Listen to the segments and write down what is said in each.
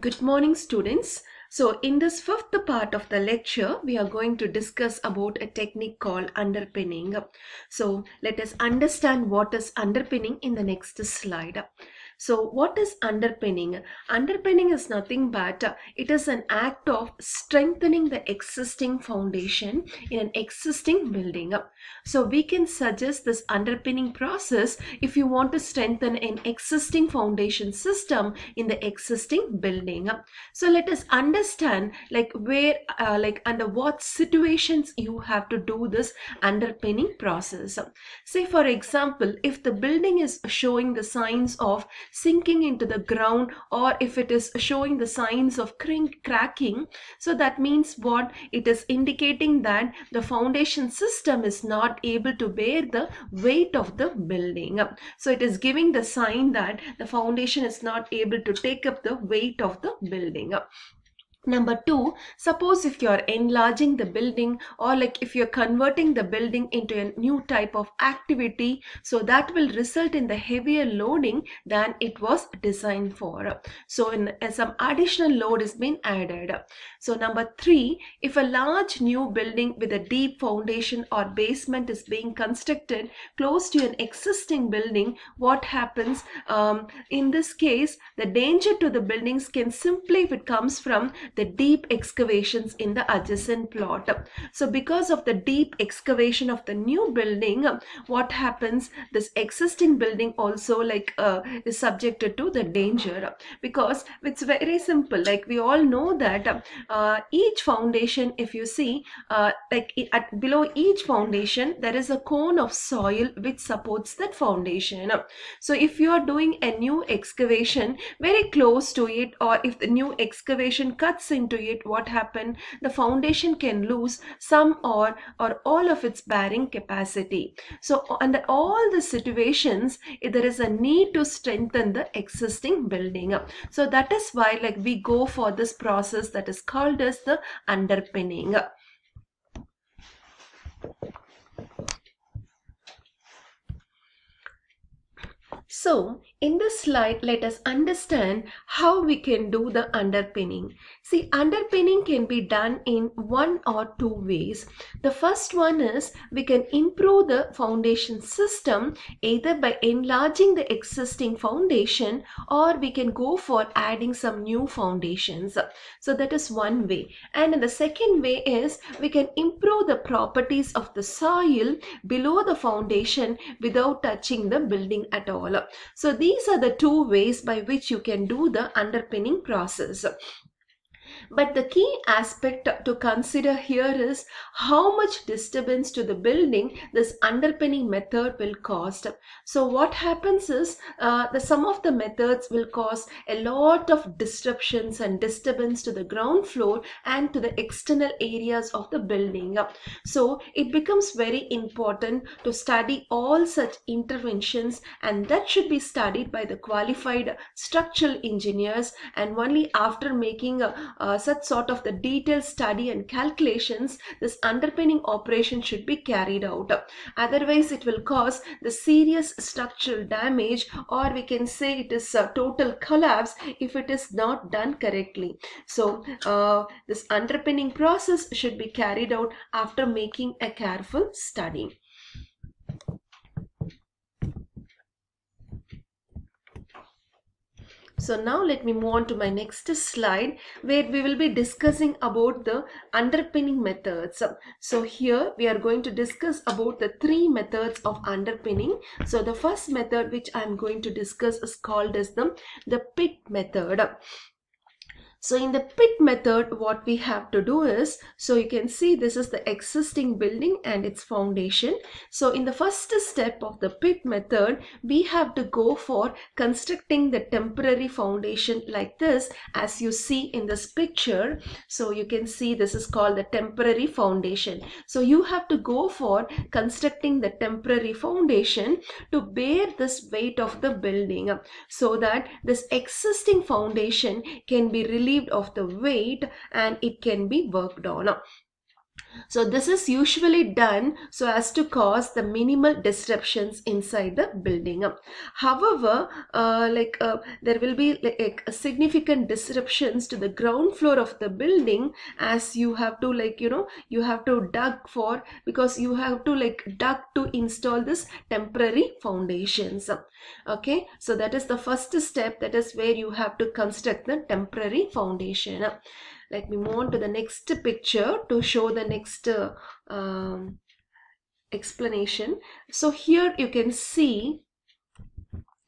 Good morning students. So in this fifth part of the lecture, we are going to discuss about a technique called underpinning. So let us understand what is underpinning in the next slide. So, what is underpinning? Underpinning is nothing but uh, it is an act of strengthening the existing foundation in an existing building. So, we can suggest this underpinning process if you want to strengthen an existing foundation system in the existing building. So, let us understand like where, uh, like under what situations you have to do this underpinning process. Say, for example, if the building is showing the signs of sinking into the ground or if it is showing the signs of crink cracking so that means what it is indicating that the foundation system is not able to bear the weight of the building so it is giving the sign that the foundation is not able to take up the weight of the building Number two, suppose if you're enlarging the building or like if you're converting the building into a new type of activity, so that will result in the heavier loading than it was designed for. So in, uh, some additional load is being added. So number three, if a large new building with a deep foundation or basement is being constructed close to an existing building, what happens? Um, in this case, the danger to the buildings can simply if it comes from the deep excavations in the adjacent plot. So because of the deep excavation of the new building, what happens? This existing building also like uh, is subjected to the danger because it's very simple. Like we all know that uh, each foundation, if you see, uh, like at below each foundation, there is a cone of soil which supports that foundation. So if you are doing a new excavation very close to it or if the new excavation cuts cracks into it, what happened? The foundation can lose some or or all of its bearing capacity. So under all the situations, eh, there is a need to strengthen the existing building. So that is why like we go for this process that is called as the underpinning. So, in this slide, let us understand how we can do the underpinning. See, underpinning can be done in one or two ways. The first one is we can improve the foundation system either by enlarging the existing foundation or we can go for adding some new foundations. So that is one way. And the second way is we can improve the properties of the soil below the foundation without touching the building at all. So these these are the two ways by which you can do the underpinning process. But the key aspect to consider here is how much disturbance to the building this underpinning method will cost. So what happens is uh, the sum of the methods will cause a lot of disruptions and disturbance to the ground floor and to the external areas of the building. So it becomes very important to study all such interventions and that should be studied by the qualified structural engineers and only after making a, uh, a uh, such sort of the detailed study and calculations this underpinning operation should be carried out otherwise it will cause the serious structural damage or we can say it is a total collapse if it is not done correctly so uh, this underpinning process should be carried out after making a careful study So now let me move on to my next slide where we will be discussing about the underpinning methods. So here we are going to discuss about the three methods of underpinning. So the first method which I am going to discuss is called as the, the PIT method. So in the pit method, what we have to do is, so you can see this is the existing building and its foundation. So in the first step of the pit method, we have to go for constructing the temporary foundation like this as you see in this picture. So you can see this is called the temporary foundation. So you have to go for constructing the temporary foundation to bear this weight of the building so that this existing foundation can be released relieved of the weight and it can be worked on. So this is usually done so as to cause the minimal disruptions inside the building. However, uh, like uh, there will be like significant disruptions to the ground floor of the building as you have to like you know you have to dug for because you have to like dug to install this temporary foundations. Okay, so that is the first step that is where you have to construct the temporary foundation let me move on to the next picture to show the next uh, um, explanation so here you can see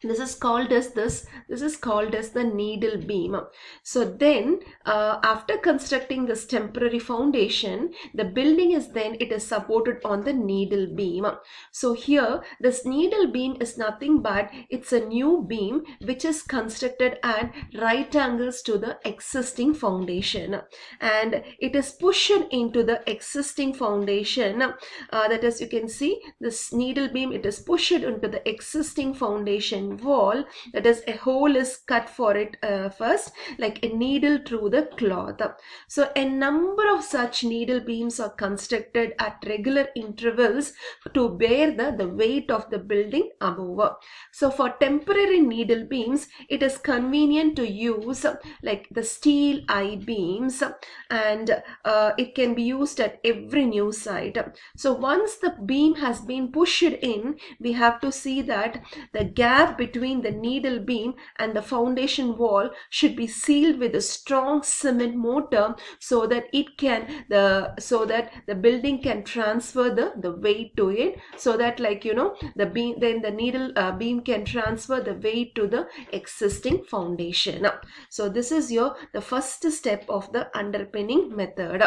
this is called as this this is called as the needle beam so then uh, after constructing this temporary foundation the building is then it is supported on the needle beam so here this needle beam is nothing but it's a new beam which is constructed at right angles to the existing foundation and it is pushed into the existing foundation uh, that is you can see this needle beam it is pushed into the existing foundation wall that is a hole is cut for it uh, first like a needle through the cloth so a number of such needle beams are constructed at regular intervals to bear the, the weight of the building above so for temporary needle beams it is convenient to use like the steel eye beams and uh, it can be used at every new site so once the beam has been pushed in we have to see that the gap between the needle beam and the foundation wall should be sealed with a strong cement mortar so that it can the so that the building can transfer the the weight to it so that like you know the beam then the needle uh, beam can transfer the weight to the existing foundation now so this is your the first step of the underpinning method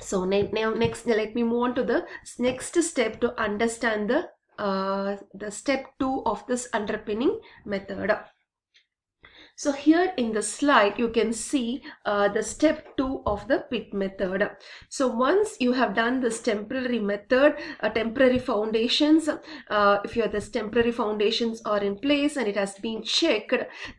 so now next let me move on to the next step to understand the uh, the step 2 of this underpinning method. So here in the slide, you can see uh, the step two of the PIT method. So once you have done this temporary method, uh, temporary foundations, uh, if your this temporary foundations are in place and it has been checked,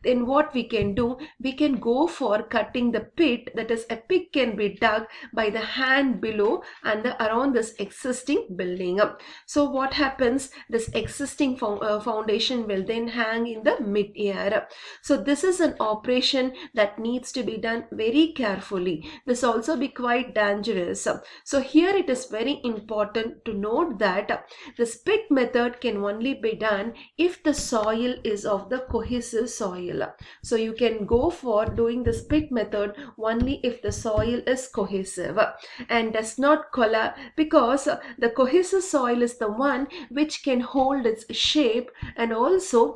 then what we can do, we can go for cutting the pit, that is a pit can be dug by the hand below and the, around this existing building. So what happens, this existing fo uh, foundation will then hang in the mid-air. So this is is an operation that needs to be done very carefully. This also be quite dangerous. So here it is very important to note that the spit method can only be done if the soil is of the cohesive soil. So you can go for doing the spit method only if the soil is cohesive and does not collapse because the cohesive soil is the one which can hold its shape and also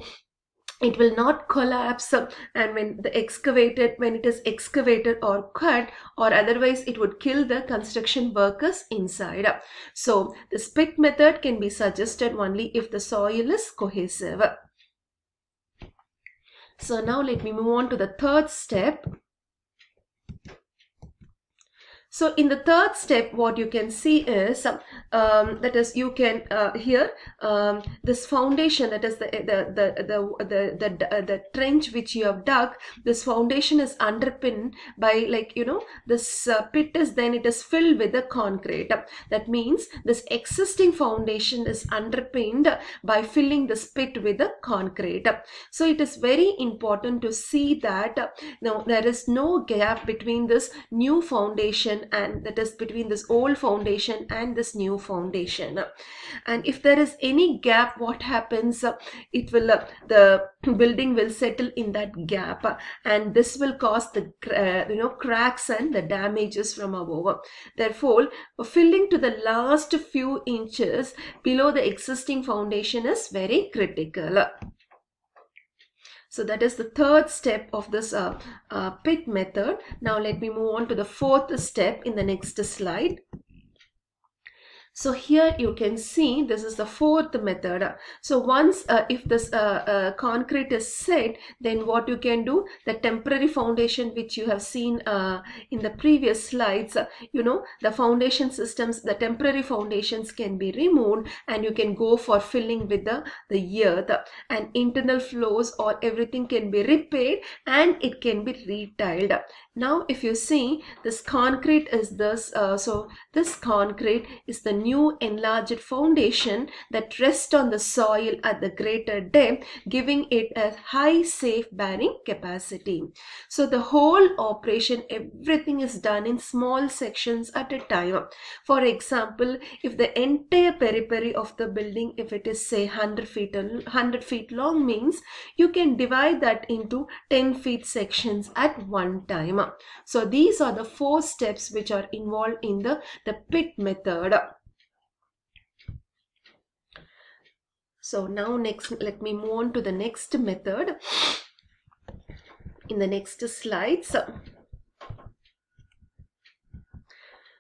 it will not collapse and when the excavated when it is excavated or cut or otherwise it would kill the construction workers inside so the spit method can be suggested only if the soil is cohesive so now let me move on to the third step so in the third step, what you can see is, um, that is, you can uh, here um, this foundation, that is the the the the the, the, uh, the trench which you have dug. This foundation is underpinned by like you know this uh, pit is then it is filled with the concrete. That means this existing foundation is underpinned by filling this pit with the concrete. So it is very important to see that uh, now there is no gap between this new foundation and that is between this old foundation and this new foundation and if there is any gap what happens it will uh, the building will settle in that gap and this will cause the uh, you know cracks and the damages from above therefore filling to the last few inches below the existing foundation is very critical so that is the third step of this uh, uh, PIT method. Now let me move on to the fourth step in the next slide. So here you can see this is the fourth method. So once uh, if this uh, uh, concrete is set then what you can do the temporary foundation which you have seen uh, in the previous slides you know the foundation systems the temporary foundations can be removed and you can go for filling with the, the earth and internal flows or everything can be repaired and it can be retiled. Now if you see this concrete is this uh, so this concrete is the new enlarged foundation that rests on the soil at the greater depth giving it a high safe bearing capacity. So the whole operation everything is done in small sections at a time. For example if the entire periphery of the building if it is say 100 feet 100 feet long means you can divide that into 10 feet sections at one time. So these are the four steps which are involved in the, the pit method. So now next let me move on to the next method in the next slides. So,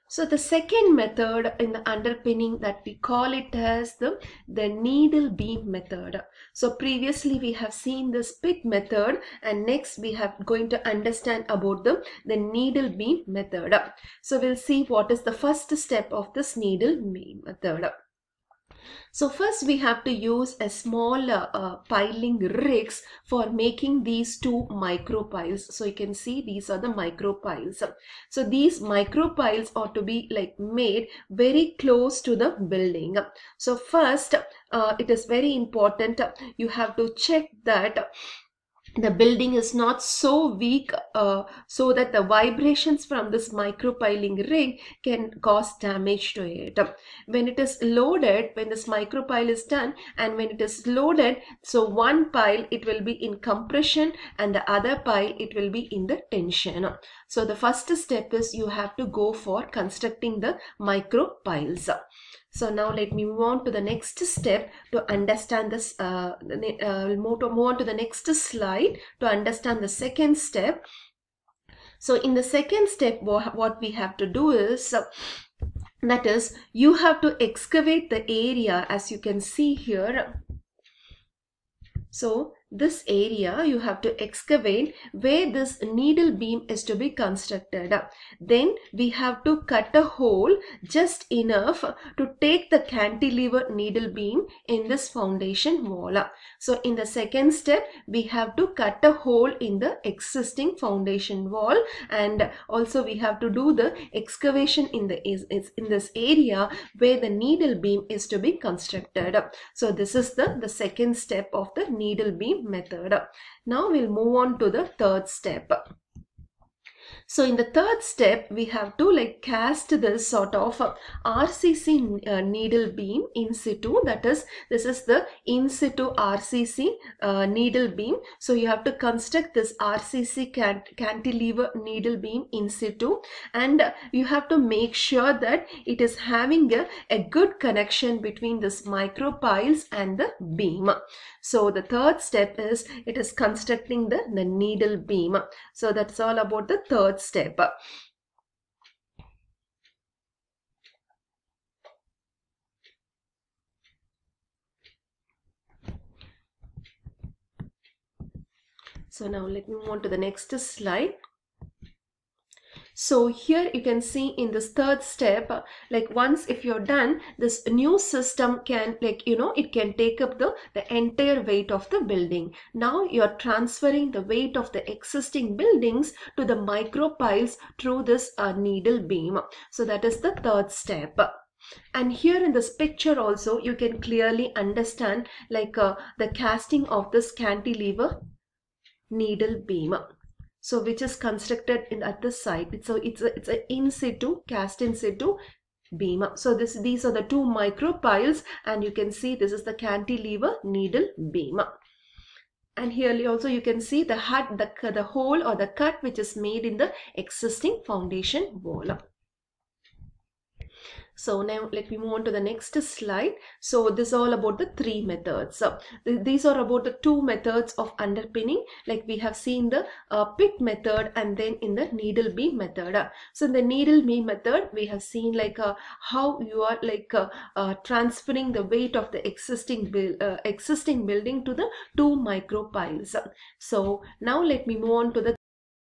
So the second method in the underpinning that we call it as the, the needle beam method. So previously we have seen this pit method and next we have going to understand about the, the needle beam method. So we'll see what is the first step of this needle beam method. So first we have to use a small uh, uh, piling rigs for making these two micro piles. So you can see these are the micro piles. So these micro piles ought to be like made very close to the building. So first uh, it is very important you have to check that the building is not so weak uh, so that the vibrations from this micropiling rig can cause damage to it. When it is loaded, when this micropile is done and when it is loaded, so one pile it will be in compression and the other pile it will be in the tension. So the first step is you have to go for constructing the micropiles. So now let me move on to the next step to understand this. Uh, uh, move, to, move on to the next slide to understand the second step. So in the second step, what we have to do is, uh, that is, you have to excavate the area as you can see here. So this area you have to excavate where this needle beam is to be constructed. Then we have to cut a hole just enough to take the cantilever needle beam in this foundation wall. So in the second step we have to cut a hole in the existing foundation wall and also we have to do the excavation in the is, in this area where the needle beam is to be constructed. So this is the, the second step of the needle beam method. Now we'll move on to the third step. So in the third step, we have to like cast this sort of RCC uh, needle beam in situ. That is, this is the in situ RCC uh, needle beam. So you have to construct this RCC cantilever needle beam in situ and you have to make sure that it is having a, a good connection between this micropiles and the beam. So the third step is it is constructing the, the needle beam. So that's all about the third step. So now let me move on to the next slide. So here you can see in this third step, like once if you're done, this new system can like, you know, it can take up the, the entire weight of the building. Now you're transferring the weight of the existing buildings to the micro piles through this uh, needle beam. So that is the third step and here in this picture also you can clearly understand like uh, the casting of this cantilever needle beam so which is constructed in, at the site. So it's a, it's a in situ, cast in situ beam. So this these are the two micro piles and you can see this is the cantilever needle beam. And here also you can see the hut, the, the hole or the cut which is made in the existing foundation wall. So now let me move on to the next slide. So this is all about the three methods. So th these are about the two methods of underpinning like we have seen the uh, pit method and then in the needle beam method. So in the needle beam method we have seen like uh, how you are like uh, uh transferring the weight of the existing, uh, existing building to the two micro piles. So now let me move on to the